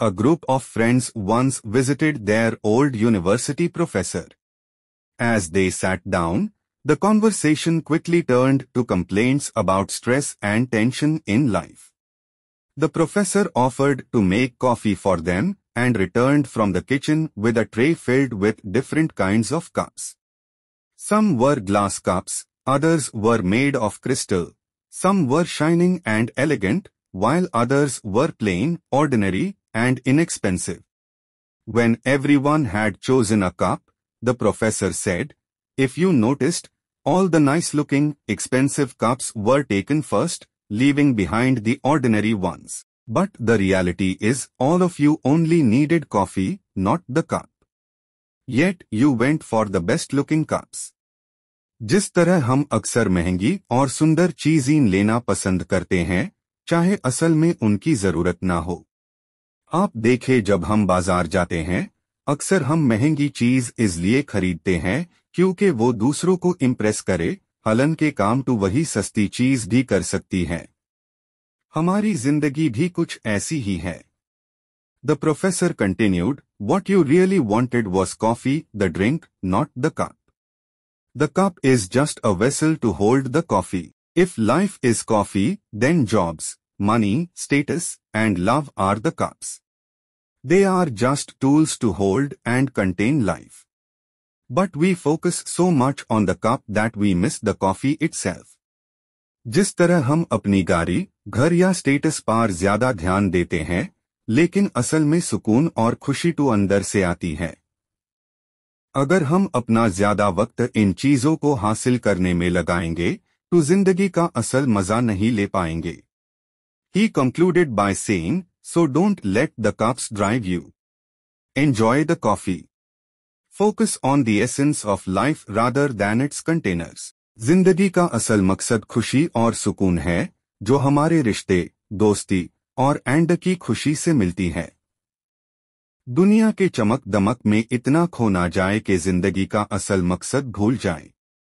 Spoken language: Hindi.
a group of friends once visited their old university professor. As they sat down, the conversation quickly turned to complaints about stress and tension in life. The professor offered to make coffee for them and returned from the kitchen with a tray filled with different kinds of cups. Some were glass cups, others were made of crystal, some were shining and elegant, while others were plain, ordinary, and inexpensive. When everyone had chosen a cup, the professor said, if you noticed, all the nice-looking, expensive cups were taken first, leaving behind the ordinary ones. But the reality is all of you only needed coffee, not the cup. Yet you went for the best-looking cups. जिस तरह हम अक्सर महंगी और सुंदर चीजें लेना पसंद करते हैं चाहे असल में उनकी जरूरत ना हो आप देखें जब हम बाजार जाते हैं अक्सर हम महंगी चीज इसलिए खरीदते हैं क्योंकि वो दूसरों को इम्प्रेस करे हलन के काम तो वही सस्ती चीज भी कर सकती है हमारी जिंदगी भी कुछ ऐसी ही है the professor continued what you really wanted was coffee the drink not the cup the cup is just a vessel to hold the coffee if life is coffee then jobs money status and love are the cups They are just tools to hold and contain life. But we focus so much on the cup that we miss the coffee itself. जिस तरह हम अपनी गाड़ी घर या स्टेटस पर ज्यादा ध्यान देते हैं लेकिन असल में सुकून और खुशी तो अंदर से आती है अगर हम अपना ज्यादा वक्त इन चीजों को हासिल करने में लगाएंगे तो जिंदगी का असल मजा नहीं ले पाएंगे he concluded by saying So don't let the cups drive you. Enjoy the coffee. Focus on the essence of life rather than its containers. जिंदगी का असल मकसद खुशी और सुकून है जो हमारे रिश्ते दोस्ती और एंड की खुशी से मिलती है दुनिया के चमक दमक में इतना खो ना जाए कि जिंदगी का असल मकसद भूल जाए